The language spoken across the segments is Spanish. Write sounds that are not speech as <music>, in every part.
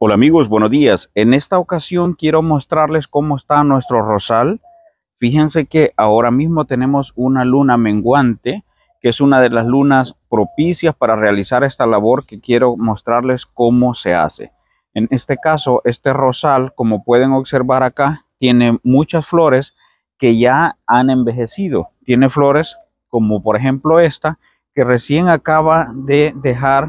Hola amigos, buenos días. En esta ocasión quiero mostrarles cómo está nuestro rosal. Fíjense que ahora mismo tenemos una luna menguante, que es una de las lunas propicias para realizar esta labor que quiero mostrarles cómo se hace. En este caso, este rosal, como pueden observar acá, tiene muchas flores que ya han envejecido. Tiene flores como por ejemplo esta, que recién acaba de dejar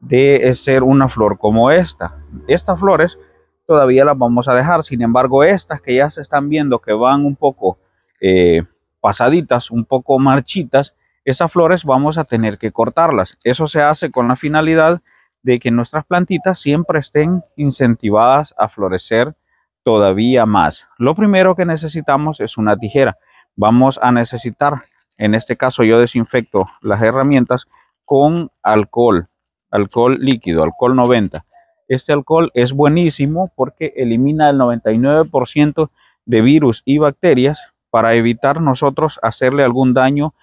de ser una flor como esta. Estas flores todavía las vamos a dejar, sin embargo estas que ya se están viendo que van un poco eh, pasaditas, un poco marchitas, esas flores vamos a tener que cortarlas. Eso se hace con la finalidad de que nuestras plantitas siempre estén incentivadas a florecer todavía más. Lo primero que necesitamos es una tijera. Vamos a necesitar, en este caso yo desinfecto las herramientas con alcohol alcohol líquido, alcohol 90. Este alcohol es buenísimo porque elimina el 99% de virus y bacterias para evitar nosotros hacerle algún daño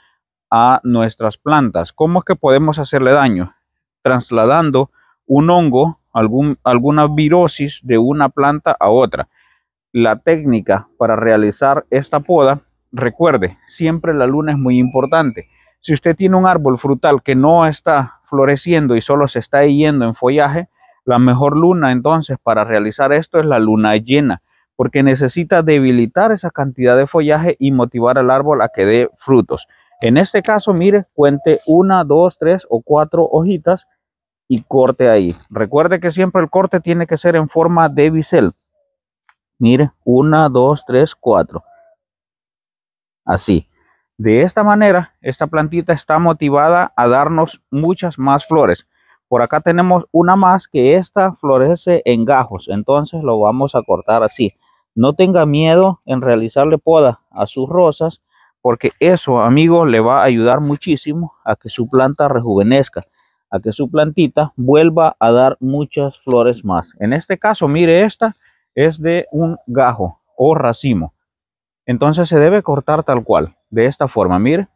a nuestras plantas. ¿Cómo es que podemos hacerle daño? Trasladando un hongo, algún, alguna virosis de una planta a otra. La técnica para realizar esta poda, recuerde, siempre la luna es muy importante. Si usted tiene un árbol frutal que no está floreciendo y solo se está yendo en follaje, la mejor luna entonces para realizar esto es la luna llena, porque necesita debilitar esa cantidad de follaje y motivar al árbol a que dé frutos. En este caso, mire, cuente una, dos, tres o cuatro hojitas y corte ahí. Recuerde que siempre el corte tiene que ser en forma de bisel. Mire, una, dos, tres, cuatro. Así. De esta manera, esta plantita está motivada a darnos muchas más flores. Por acá tenemos una más que esta florece en gajos, entonces lo vamos a cortar así. No tenga miedo en realizarle poda a sus rosas, porque eso, amigo, le va a ayudar muchísimo a que su planta rejuvenezca, a que su plantita vuelva a dar muchas flores más. En este caso, mire, esta es de un gajo o racimo. Entonces se debe cortar tal cual, de esta forma, mire.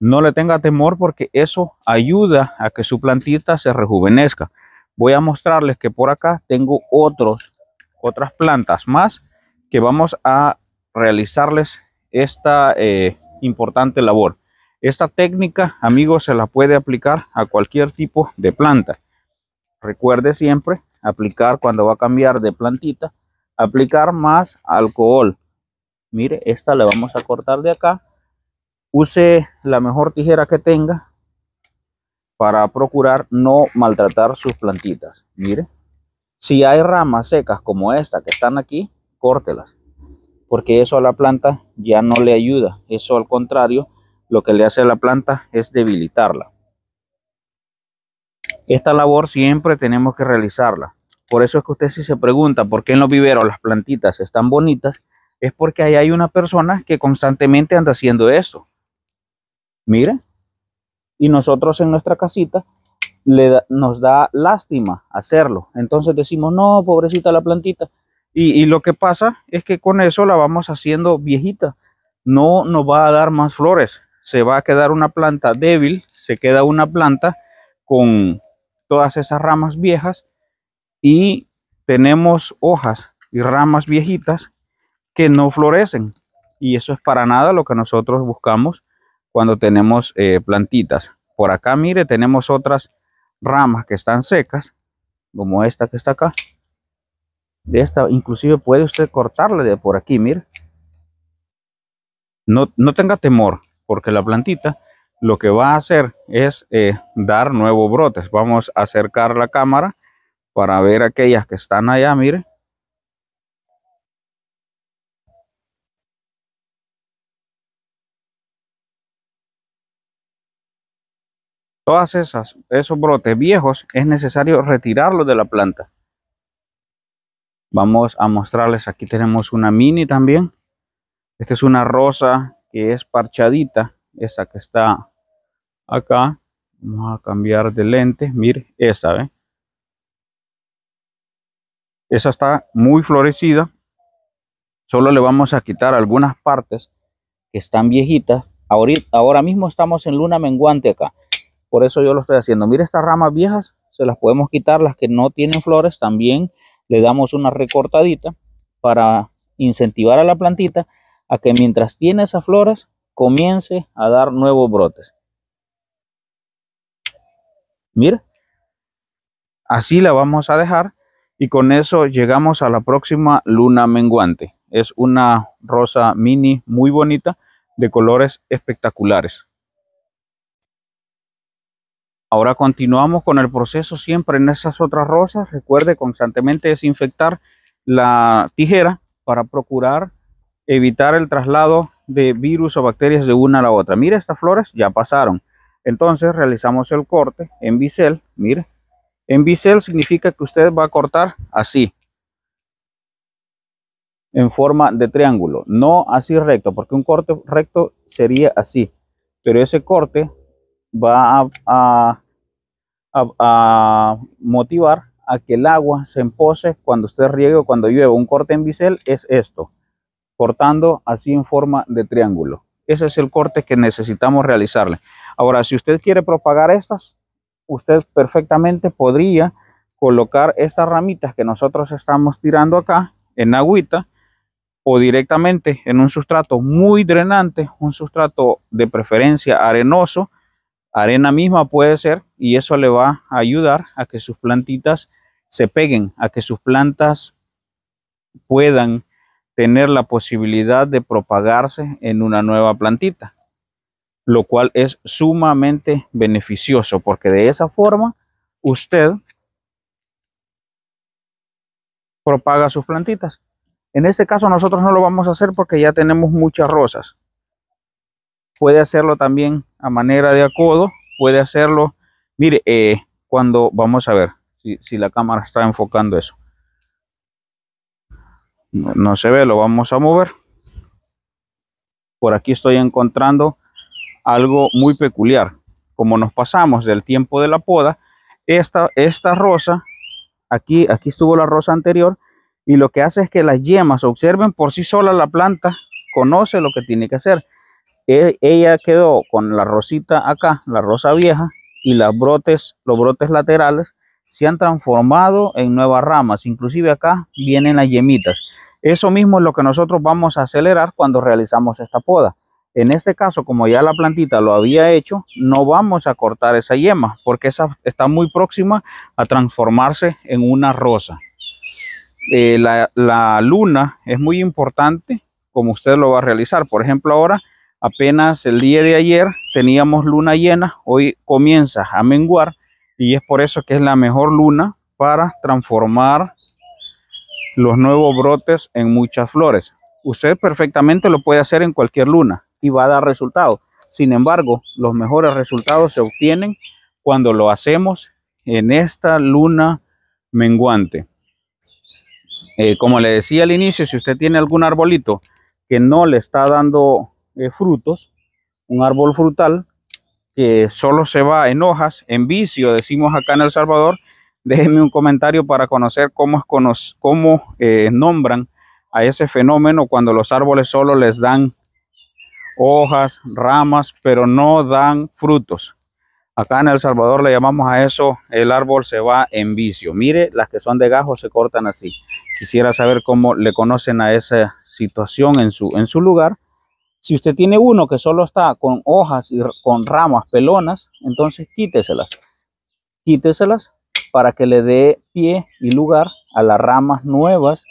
No le tenga temor porque eso ayuda a que su plantita se rejuvenezca. Voy a mostrarles que por acá tengo otros, otras plantas más que vamos a realizarles esta eh, importante labor. Esta técnica, amigos, se la puede aplicar a cualquier tipo de planta. Recuerde siempre aplicar cuando va a cambiar de plantita, aplicar más alcohol mire esta la vamos a cortar de acá use la mejor tijera que tenga para procurar no maltratar sus plantitas mire si hay ramas secas como esta que están aquí córtelas porque eso a la planta ya no le ayuda eso al contrario lo que le hace a la planta es debilitarla esta labor siempre tenemos que realizarla por eso es que usted si se pregunta por qué en los viveros las plantitas están bonitas es porque ahí hay una persona que constantemente anda haciendo eso. Mira, y nosotros en nuestra casita le nos da lástima hacerlo. Entonces decimos, no, pobrecita la plantita. Y, y, lo que pasa es que con eso la vamos haciendo viejita. No nos va a dar más flores. Se va a quedar una planta débil, se queda una planta con todas esas ramas viejas y tenemos hojas y ramas viejitas que no florecen. Y eso es para nada lo que nosotros buscamos cuando tenemos eh, plantitas. Por acá, mire, tenemos otras ramas que están secas, como esta que está acá. De esta, inclusive puede usted cortarle de por aquí, mire. No, tenga temor, porque la plantita lo que va a hacer es eh, dar nuevos brotes. Vamos a acercar la cámara para ver aquellas que están allá, mire. Todas esas, esos brotes viejos es necesario retirarlos de la planta. Vamos a mostrarles, aquí tenemos una mini también. Esta es una rosa que es parchadita, esa que está acá. Vamos a cambiar de lente, mire, esa, ¿ve? Esa está muy florecida. Solo le vamos a quitar algunas partes que están viejitas. ahora mismo estamos en luna menguante acá. Por eso yo lo estoy haciendo. Mira estas ramas viejas, se las podemos quitar. Las que no tienen flores también le damos una recortadita para incentivar a la plantita a que mientras tiene esas flores comience a dar nuevos brotes. Mira, así la vamos a dejar y con eso llegamos a la próxima luna menguante. Es una rosa mini muy bonita de colores espectaculares. Ahora continuamos con el proceso siempre en esas otras rosas. Recuerde constantemente desinfectar la tijera para procurar evitar el traslado de virus o bacterias de una a la otra. Mira, estas flores ya pasaron. Entonces realizamos el corte en bisel. Mire, en bisel significa que usted va a cortar así, en forma de triángulo, no así recto, porque un corte recto sería así, pero ese corte va a a, motivar a que el agua se empose cuando usted riegue o cuando llueve Un corte en bisel es esto, cortando así en forma de triángulo. Ese es el corte que necesitamos realizarle. Ahora, si usted quiere propagar estas, usted perfectamente podría colocar estas ramitas que nosotros estamos tirando acá en agüita o directamente en un sustrato muy drenante, un sustrato de preferencia arenoso, arena misma puede ser y eso le va a ayudar a que sus plantitas se peguen, a que sus plantas puedan tener la posibilidad de propagarse en una nueva plantita, lo cual es sumamente beneficioso porque de esa forma usted propaga sus plantitas. En este caso nosotros no lo vamos a hacer porque ya tenemos muchas rosas puede hacerlo también a manera de acodo, puede hacerlo, mire, eh, cuando, vamos a ver si, la cámara está enfocando eso. No, se ve, lo vamos a mover. Por aquí estoy encontrando algo muy peculiar. Como nos pasamos del tiempo de la poda, esta, esta rosa, aquí, aquí estuvo la rosa anterior, y lo que hace es que las yemas observen por sí sola la planta, conoce lo que tiene que hacer. E, ella quedó con la rosita acá, la rosa vieja, y brotes, los brotes laterales se han transformado en nuevas ramas. Inclusive acá vienen las yemitas. Eso mismo es lo que nosotros vamos a acelerar cuando realizamos esta poda. En este caso, como ya la plantita lo había hecho, no vamos a cortar esa yema porque esa está muy próxima a transformarse en una rosa. Eh, la luna es muy importante como usted lo va a realizar. Por ejemplo, ahora apenas el día de ayer teníamos luna llena, hoy comienza a menguar y es por eso que es la mejor luna para transformar los nuevos brotes en muchas flores. Usted perfectamente lo puede hacer en cualquier luna y va a dar resultado. Sin embargo, los mejores resultados se obtienen cuando lo hacemos en esta luna menguante. Eh, como le decía al inicio, si usted tiene algún arbolito que no le está dando eh, frutos, un árbol frutal que solo se va en hojas, en vicio, decimos acá en El Salvador. <laughs> Déjenme un comentario para conocer cómo, es, cómo eh, nombran a ese fenómeno cuando los árboles solo les dan hojas, ramas, pero no dan frutos. Acá en El Salvador le llamamos a eso el árbol se va en vicio. Mire, las que son de gajo se cortan así. Quisiera saber cómo le conocen a esa situación en su, en su lugar si usted tiene uno que solo está con hojas y con ramas pelonas, entonces quíteselas. Quíteselas para que le dé pie y lugar a las ramas nuevas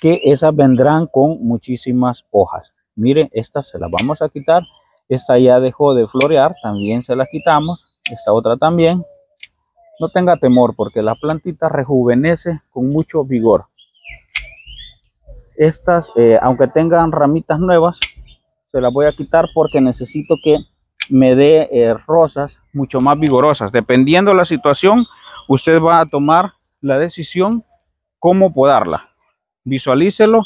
que esas vendrán con muchísimas hojas. Miren, estas se las vamos a quitar. Esta ya dejó de florear, también se las quitamos. Esta otra también. No tenga temor porque la plantita rejuvenece con mucho vigor. Estas, eh, aunque tengan ramitas nuevas, se la voy a quitar porque necesito que me dé eh, rosas mucho más vigorosas. Dependiendo la situación, usted va a tomar la decisión cómo podarla. Visualícelo.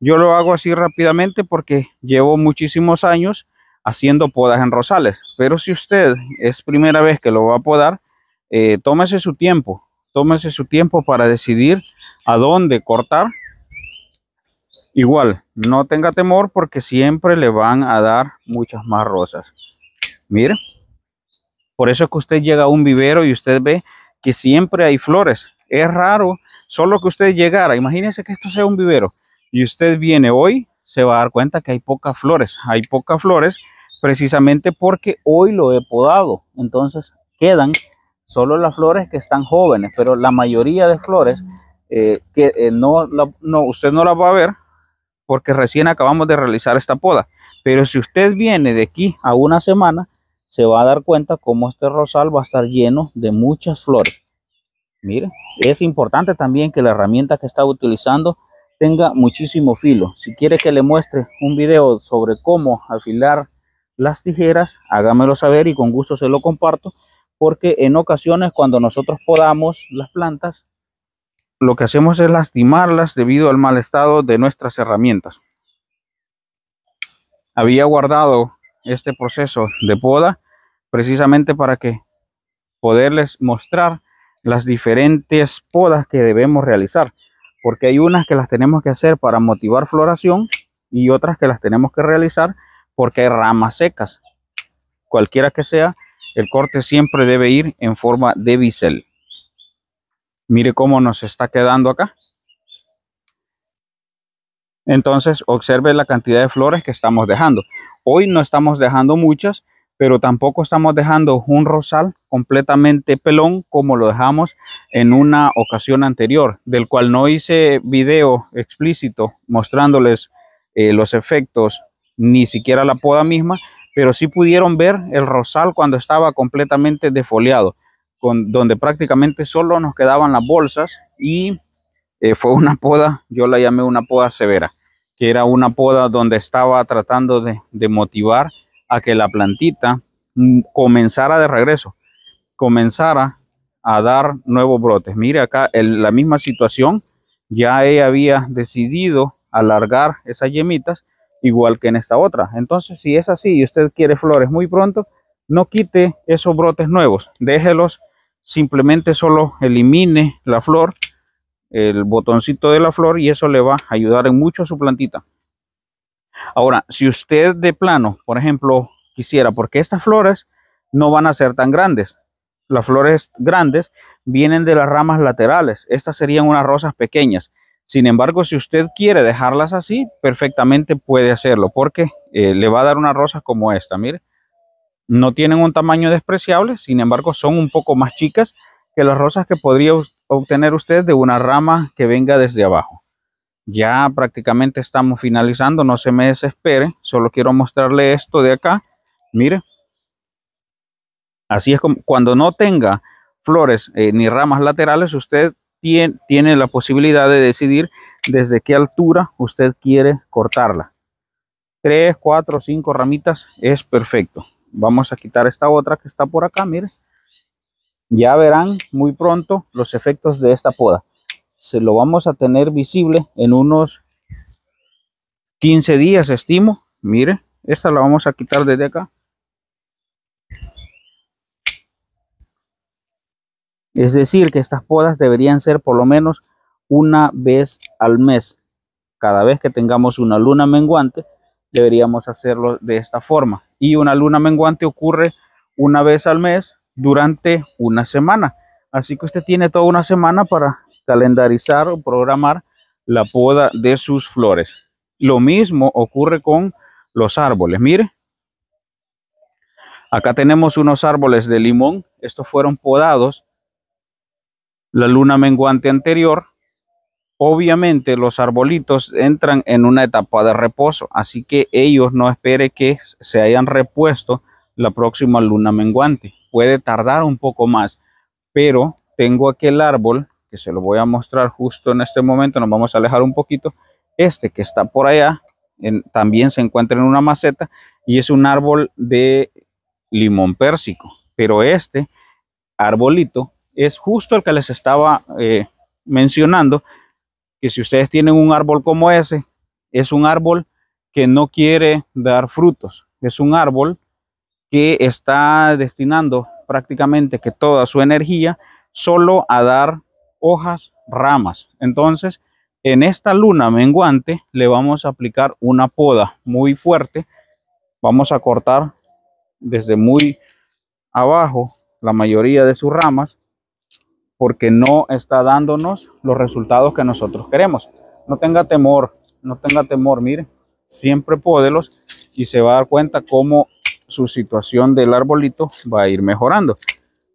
Yo lo hago así rápidamente porque llevo muchísimos años haciendo podas en rosales. Pero si usted es primera vez que lo va a podar, eh, tómese su tiempo. Tómese su tiempo para decidir a dónde cortar Igual, no tenga temor porque siempre le van a dar muchas más rosas. Mire, por eso es que usted llega a un vivero y usted ve que siempre hay flores. Es raro, solo que usted llegara, imagínese que esto sea un vivero y usted viene hoy, se va a dar cuenta que hay pocas flores. Hay pocas flores precisamente porque hoy lo he podado. Entonces quedan solo las flores que están jóvenes, pero la mayoría de flores eh, que eh, no, no, usted no las va a ver porque recién acabamos de realizar esta poda. Pero si usted viene de aquí a una semana, se va a dar cuenta cómo este rosal va a estar lleno de muchas flores. Mire, es importante también que la herramienta que está utilizando tenga muchísimo filo. Si quiere que le muestre un video sobre cómo afilar las tijeras, hágamelo saber y con gusto se lo comparto, porque en ocasiones cuando nosotros podamos las plantas, lo que hacemos es lastimarlas debido al mal estado de nuestras herramientas. Había guardado este proceso de poda precisamente para que poderles mostrar las diferentes podas que debemos realizar porque hay unas que las tenemos que hacer para motivar floración y otras que las tenemos que realizar porque hay ramas secas. Cualquiera que sea, el corte siempre debe ir en forma de bisel. Mire cómo nos está quedando acá. Entonces, observe la cantidad de flores que estamos dejando. Hoy no estamos dejando muchas, pero tampoco estamos dejando un rosal completamente pelón como lo dejamos en una ocasión anterior, del cual no hice video explícito mostrándoles eh, los efectos, ni siquiera la poda misma, pero sí pudieron ver el rosal cuando estaba completamente defoliado donde prácticamente solo nos quedaban las bolsas y eh, fue una poda, yo la llamé una poda severa, que era una poda donde estaba tratando de, motivar a que la plantita mm, comenzara de regreso, comenzara a dar nuevos brotes. Mire acá en la misma situación, ya ella había decidido alargar esas yemitas igual que en esta otra. Entonces si es así y usted quiere flores muy pronto, no quite esos brotes nuevos, déjelos simplemente solo elimine la flor, el botoncito de la flor y eso le va a ayudar en mucho a su plantita. Ahora, si usted de plano, por ejemplo, quisiera, porque estas flores no van a ser tan grandes. Las flores grandes vienen de las ramas laterales. Estas serían unas rosas pequeñas. Sin embargo, si usted quiere dejarlas así, perfectamente puede hacerlo porque eh, le va a dar una rosa como esta. Mire, no tienen un tamaño despreciable, sin embargo son un poco más chicas que las rosas que podría obtener usted de una rama que venga desde abajo. Ya prácticamente estamos finalizando, no se me desespere, solo quiero mostrarle esto de acá. Mire, así es como cuando no tenga flores eh, ni ramas laterales, usted tiene, tiene la posibilidad de decidir desde qué altura usted quiere cortarla. Tres, cuatro, cinco ramitas es perfecto vamos a quitar esta otra que está por acá, mire. Ya verán muy pronto los efectos de esta poda. Se lo vamos a tener visible en unos 15 días, estimo. Mire, esta la vamos a quitar desde acá. Es decir, que estas podas deberían ser por lo menos una vez al mes. Cada vez que tengamos una luna menguante, deberíamos hacerlo de esta forma. Y una luna menguante ocurre una vez al mes durante una semana. Así que usted tiene toda una semana para calendarizar o programar la poda de sus flores. Lo mismo ocurre con los árboles. Mire, acá tenemos unos árboles de limón. Estos fueron podados la luna menguante anterior obviamente los arbolitos entran en una etapa de reposo, así que ellos no espere que se hayan repuesto la próxima luna menguante. Puede tardar un poco más, pero tengo aquel árbol que se lo voy a mostrar justo en este momento, nos vamos a alejar un poquito, este que está por allá, también se encuentra en una maceta y es un árbol de limón pérsico, pero este arbolito es justo el que les estaba eh, mencionando, si ustedes tienen un árbol como ese, es un árbol que no quiere dar frutos. Es un árbol que está destinando prácticamente que toda su energía solo a dar hojas, ramas. Entonces, en esta luna menguante le vamos a aplicar una poda muy fuerte. Vamos a cortar desde muy abajo la mayoría de sus ramas porque no está dándonos los resultados que nosotros queremos. No tenga temor, no tenga temor, mire, siempre pódelos y se va a dar cuenta cómo su situación del arbolito va a ir mejorando.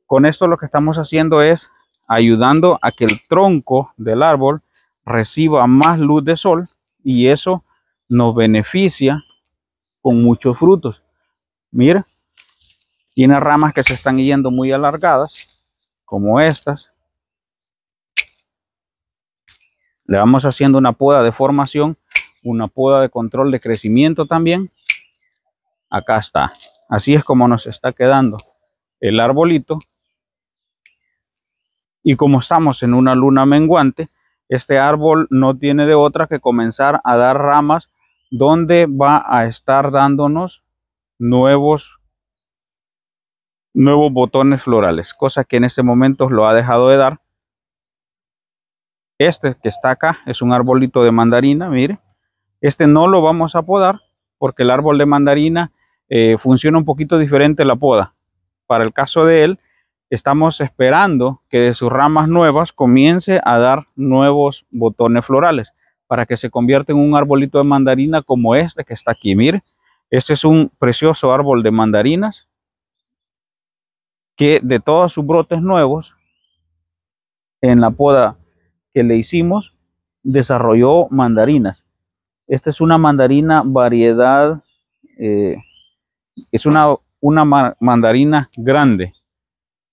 Con esto lo que estamos haciendo es ayudando a que el tronco del árbol reciba más luz de sol y eso nos beneficia con muchos frutos. Mira, tiene ramas que se están yendo muy alargadas como estas. Le vamos haciendo una poda de formación, una poda de control de crecimiento también. Acá está. Así es como nos está quedando el arbolito. Y como estamos en una luna menguante, este árbol no tiene de otra que comenzar a dar ramas donde va a estar dándonos nuevos nuevos botones florales, cosa que en este momento lo ha dejado de dar. Este que está acá es un arbolito de mandarina, mire. Este no lo vamos a podar porque el árbol de mandarina eh, funciona un poquito diferente la poda. Para el caso de él, estamos esperando que de sus ramas nuevas comience a dar nuevos botones florales para que se convierta en un arbolito de mandarina como este que está aquí. Mire, este es un precioso árbol de mandarinas que de todos sus brotes nuevos, en la poda que le hicimos, desarrolló mandarinas. Esta es una mandarina variedad, eh, es una, una mandarina grande.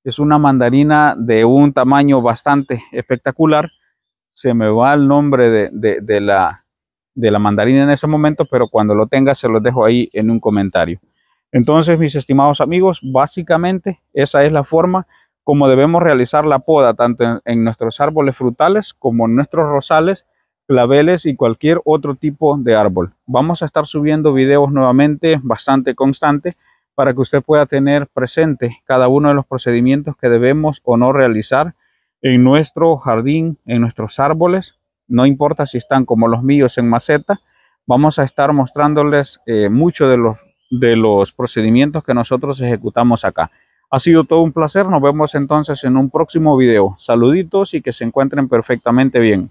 Es una mandarina de un tamaño bastante espectacular. Se me va el nombre de, de la, de la mandarina en ese momento, pero cuando lo tenga se los dejo ahí en un comentario. Entonces, mis estimados amigos, básicamente esa es la forma como debemos realizar la poda, tanto en, nuestros árboles frutales como en nuestros rosales, claveles y cualquier otro tipo de árbol. Vamos a estar subiendo videos nuevamente bastante constante para que usted pueda tener presente cada uno de los procedimientos que debemos o no realizar en nuestro jardín, en nuestros árboles. No importa si están como los míos en maceta, vamos a estar mostrándoles eh, mucho de los de los procedimientos que nosotros ejecutamos acá. Ha sido todo un placer, nos vemos entonces en un próximo video. Saluditos y que se encuentren perfectamente bien.